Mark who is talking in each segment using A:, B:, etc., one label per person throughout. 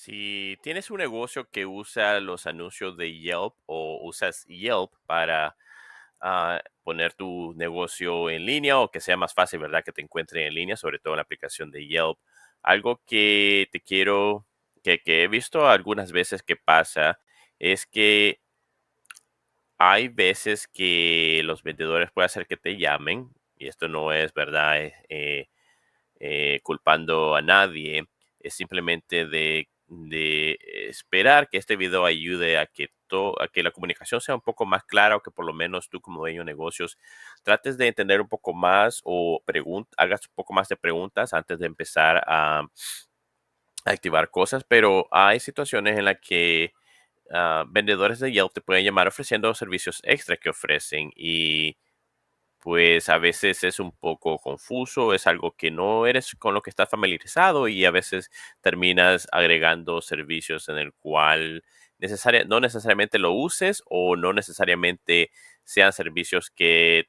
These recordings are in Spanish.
A: Si tienes un negocio que usa los anuncios de Yelp o usas Yelp para ah, poner tu negocio en línea o que sea más fácil, ¿verdad? Que te encuentren en línea, sobre todo en la aplicación de Yelp. Algo que te quiero, que, he visto algunas veces que pasa es que hay veces que los vendedores pueden hacer que te llamen, y esto no es verdad eh, eh, eh, culpando a nadie, es simplemente de de esperar que este video ayude a que, que la comunicación sea un poco más clara o que por lo menos tú como dueño de negocios trates de entender un poco más o hagas un poco más de preguntas antes de empezar a, activar cosas, pero hay situaciones en las que ah, vendedores de Yelp te pueden llamar ofreciendo servicios extra que ofrecen y pues a veces es un poco confuso, es algo que no eres con lo que estás familiarizado y a veces terminas agregando servicios en el cual no necesariamente lo uses o no necesariamente sean servicios que,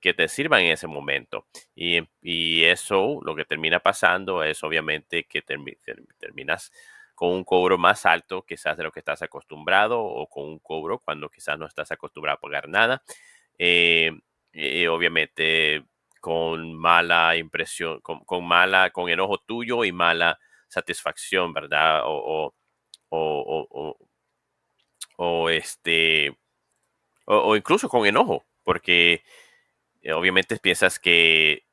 A: que te sirvan en ese momento. Y, em, eso lo que termina pasando es obviamente que terminas con un cobro más alto quizás de lo que estás acostumbrado o con un cobro cuando quizás no estás acostumbrado a pagar nada. Eh, eh, obviamente con mala impresión, con, mala, con enojo tuyo y mala satisfacción, ¿verdad? O, o, o, o este, o, incluso con enojo, porque eh, obviamente piensas que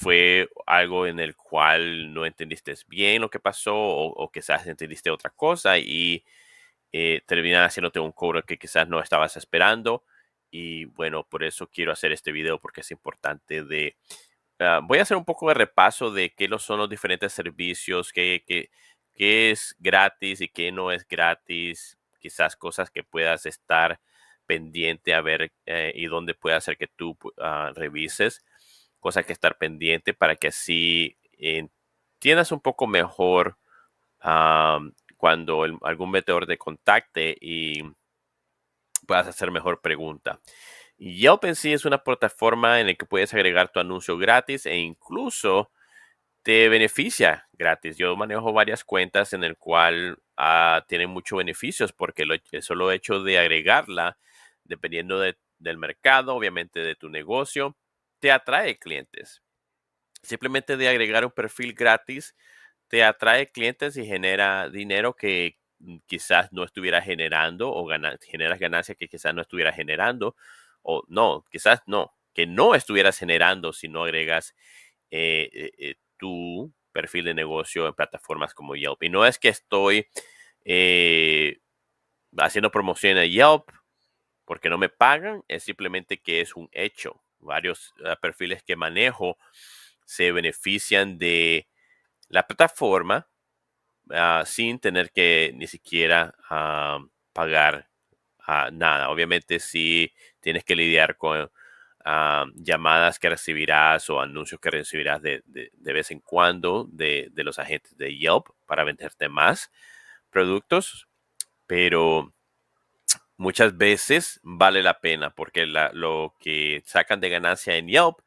A: fue algo en el cual no entendiste bien lo que pasó o, quizás entendiste otra cosa y eh, terminas haciéndote un cobro que quizás no estabas esperando y bueno, por eso quiero hacer este video porque es importante de... Ah, voy a hacer un poco de repaso de qué son los diferentes servicios, qué, es gratis y qué no es gratis, quizás cosas que puedas estar pendiente a ver eh, y dónde puede hacer que tú ah, revises, cosas que estar pendiente para que así entiendas un poco mejor cuando algún meteor te contacte y puedas hacer mejor pregunta. Y OpenSea es una plataforma en la que puedes agregar tu anuncio gratis e incluso te beneficia gratis. Yo manejo varias cuentas en el cual ah, tienen muchos beneficios porque lo, el solo hecho de agregarla, dependiendo del mercado, obviamente de tu negocio, te atrae clientes. Simplemente de agregar un perfil gratis te atrae clientes y genera dinero que Mm, quizás no estuviera generando o generas ganancias que quizás no estuviera generando o no, quizás no, que no estuvieras generando si no agregas eh, eh, eh, tu perfil de negocio en plataformas como Yelp. Y no es que estoy haciendo promoción a Yelp porque no me pagan, es simplemente que es un hecho. Varios ah, perfiles que manejo se benefician de la plataforma Ah, sin tener que ni siquiera ah, pagar ah, nada. Obviamente si sí tienes que lidiar con llamadas que recibirás o anuncios que recibirás de, vez en cuando de, los agentes de Yelp para venderte más productos, pero muchas veces vale la pena porque lo que sacan de ganancia en Yelp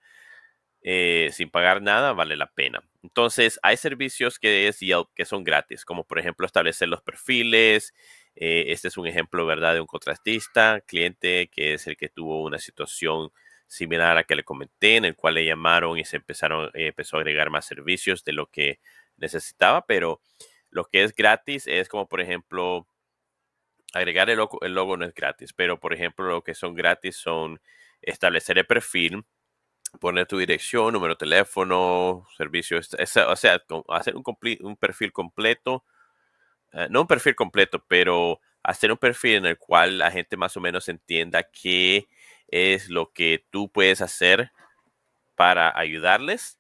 A: eh, sin pagar nada, vale la pena. Entonces, hay servicios que es Yelp que son gratis, como por ejemplo establecer los perfiles. Eh, este es un ejemplo, ¿verdad?, de un contratista, cliente que es el que tuvo una situación similar a la que le comenté, en el cual le llamaron y se empezaron, eh, empezó a agregar más servicios de lo que necesitaba, pero lo que es gratis es como, por ejemplo, agregar el logo, el logo no es gratis, pero por ejemplo, lo que son gratis son establecer el perfil, poner tu dirección, número de teléfono, servicio, o sea, hacer un, perfil completo, eh, no un perfil completo, pero hacer un perfil en el cual la gente más o menos entienda qué es lo que tú puedes hacer para ayudarles.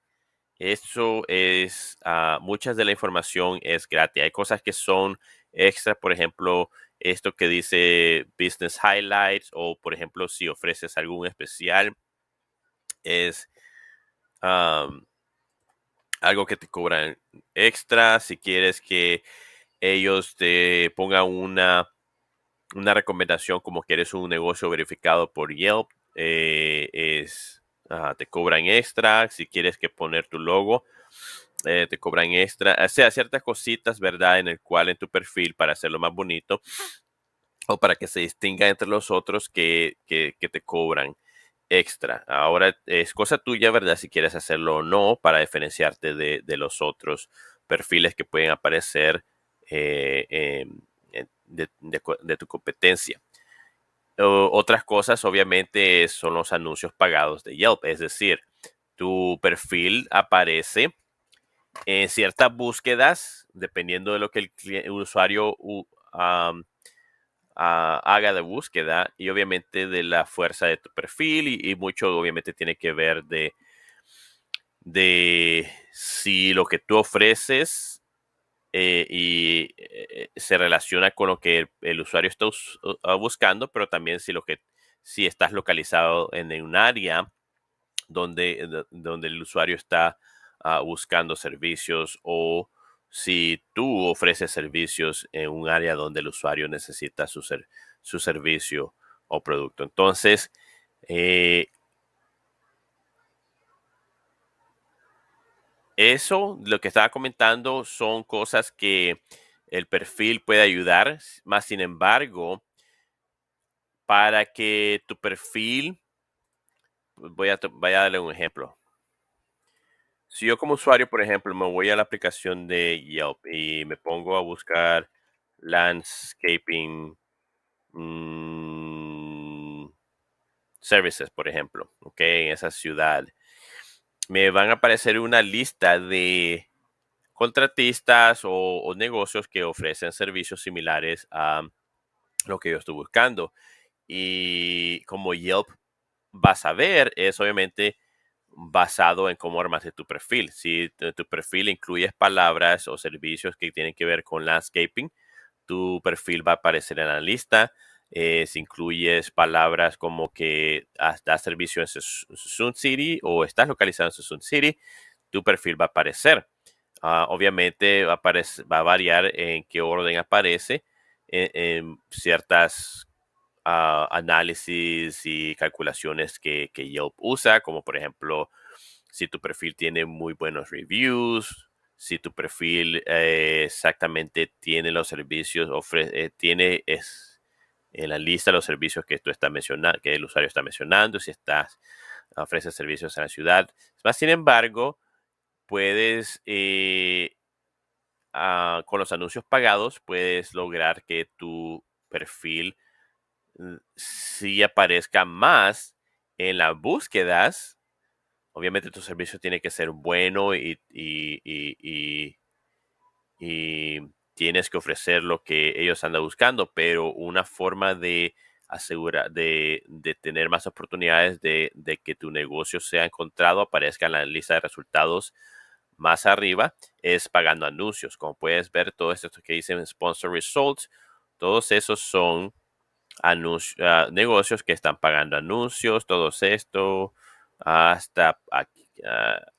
A: Eso es, ah, muchas de la información es gratis. Hay cosas que son extra, por ejemplo, esto que dice Business Highlights o, por ejemplo, si ofreces algún especial es algo que te cobran extra. Si quieres que ellos te pongan una, una recomendación como que eres un negocio verificado por Yelp, eh, es, te cobran extra. Si quieres que poner tu logo, eh, te cobran extra. O sea, ciertas cositas, ¿verdad? En el cual en tu perfil para hacerlo más bonito o para que se distinga entre los otros que, que te cobran extra. Ahora es cosa tuya, ¿verdad? Si quieres hacerlo o no para diferenciarte de, los otros perfiles que pueden aparecer eh, de, tu competencia. otras cosas, obviamente, son los anuncios pagados de Yelp, es decir, tu perfil aparece en ciertas búsquedas, dependiendo de lo que el, usuario haga de búsqueda y obviamente de la fuerza de tu perfil y, mucho obviamente tiene que ver de, de si lo que tú ofreces eh, y eh, eh, se relaciona con lo que el, usuario está buscando, pero también si lo que si estás localizado en un área donde, donde el usuario está ah, buscando servicios o si tú ofreces servicios en un área donde el usuario necesita su, su servicio o producto. Entonces, eh, eso, lo que estaba comentando, son cosas que el perfil puede ayudar, más sin embargo, para que tu perfil, voy a, voy a darle un ejemplo si yo como usuario, por ejemplo, me voy a la aplicación de Yelp y me pongo a buscar landscaping mm, services, por ejemplo, en esa ciudad, me van a aparecer una lista de contratistas o, o negocios que ofrecen servicios similares a lo que yo estoy buscando. Y como Yelp va a ver es obviamente basado en cómo armaste tu perfil. Si tu perfil incluyes palabras o servicios que tienen que ver con landscaping, tu perfil va a aparecer en la lista. Eh, si incluyes palabras como que das servicio en Sun City o estás localizado en Sun City, tu perfil va a aparecer. Ah, obviamente va a, variar en qué orden aparece e-, en ciertas Ah, análisis y calculaciones que, Yelp usa, como por ejemplo si tu perfil tiene muy buenos reviews, si tu perfil eh, exactamente tiene los servicios, ofrece, eh, tiene es, en la lista los servicios que tú estás mencionando, que el usuario está mencionando, si estás ofrece servicios en la ciudad. Más sin embargo, puedes eh, ah, con los anuncios pagados puedes lograr que tu perfil si aparezca más en las búsquedas. Obviamente tu servicio tiene que ser bueno y, y, tienes que ofrecer lo que ellos andan buscando, pero una forma de asegurar, de, tener más oportunidades de, de, que tu negocio sea encontrado, aparezca en la lista de resultados más arriba, es pagando anuncios. Como puedes ver, todo esto que dicen sponsor results, todos esos son anuncios, ah, negocios que están pagando anuncios, todo esto, hasta, ah,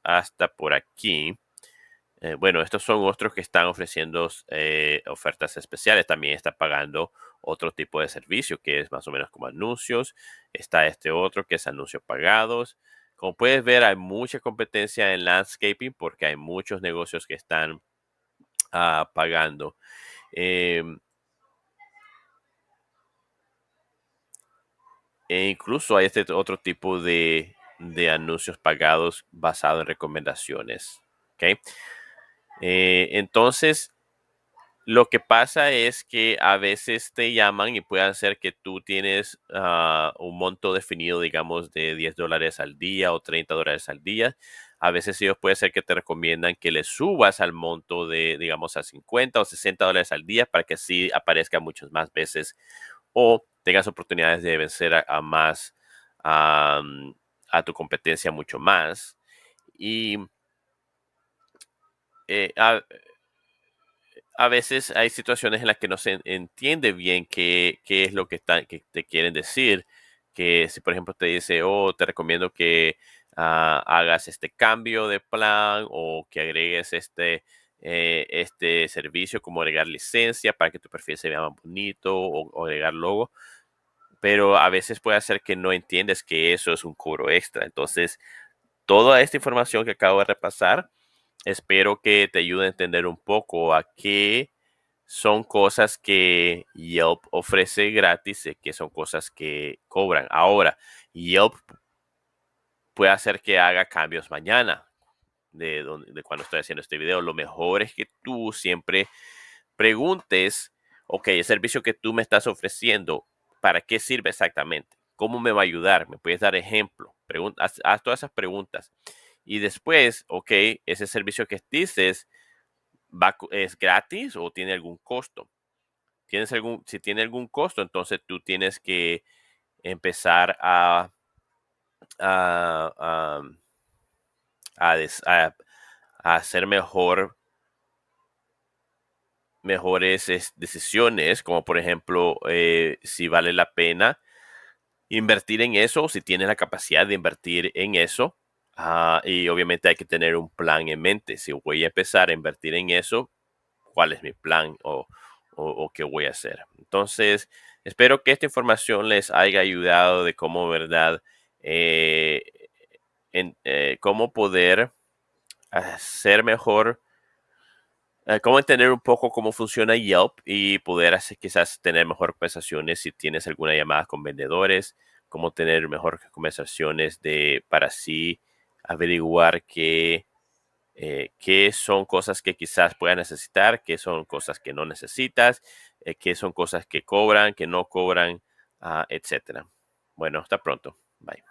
A: hasta por aquí. Eh, bueno, estos son otros que están ofreciendo eh, ofertas especiales. También está pagando otro tipo de servicio que es más o menos como anuncios. Está este otro que es anuncios pagados. Como puedes ver, hay mucha competencia en landscaping porque hay muchos negocios que están ah, pagando. Em, E incluso hay este otro tipo de, anuncios pagados basado en recomendaciones. Eh, entonces, lo que pasa es que a veces te llaman y puede ser que tú tienes ah, un monto definido, digamos, de 10 dólares al día o 30 dólares al día. A veces ellos puede ser que te recomiendan que le subas al monto de, digamos, a 50 o 60 dólares al día para que así aparezca muchas más veces. O tengas oportunidades de vencer a, más, a, tu competencia mucho más. Y eh, a, veces hay situaciones en las que no se entiende bien qué, qué es lo que, están, que te quieren decir. Que si, por ejemplo, te dice, oh, te recomiendo que ah, hagas este cambio de plan o que agregues este, eh, este servicio, como agregar licencia para que tu perfil se vea más bonito o agregar logo pero a veces puede hacer que no entiendes que eso es un cobro extra. Entonces, toda esta información que acabo de repasar, espero que te ayude a entender un poco a qué son cosas que Yelp ofrece gratis que son cosas que cobran. Ahora, Yelp puede hacer que haga cambios mañana de, donde, de cuando estoy haciendo este video. Lo mejor es que tú siempre preguntes, ok, el servicio que tú me estás ofreciendo, ¿para qué sirve exactamente? ¿Cómo me va a ayudar? ¿Me puedes dar ejemplo? haz, todas esas preguntas. Y después, ok, ese servicio que dices va, es gratis o tiene algún costo. ¿Tienes algún, si tiene algún costo, entonces tú tienes que empezar a, a hacer mejor mejores decisiones, como por ejemplo eh, si vale la pena invertir en eso, si tienes la capacidad de invertir en eso. Ah, y obviamente hay que tener un plan en mente. Si voy a empezar a invertir en eso, ¿cuál es mi plan o, qué voy a hacer? Entonces, espero que esta información les haya ayudado de cómo, ¿verdad? Eh, en, eh, cómo poder hacer mejor eh, cómo entender un poco cómo funciona Yelp y poder hacer, quizás tener mejor conversaciones si tienes alguna llamada con vendedores, cómo tener mejor conversaciones de, para así averiguar qué, eh, qué son cosas que quizás puedas necesitar, qué son cosas que no necesitas, eh, qué son cosas que cobran, que no cobran, etc. Ah, etcétera. Bueno, hasta pronto. Bye.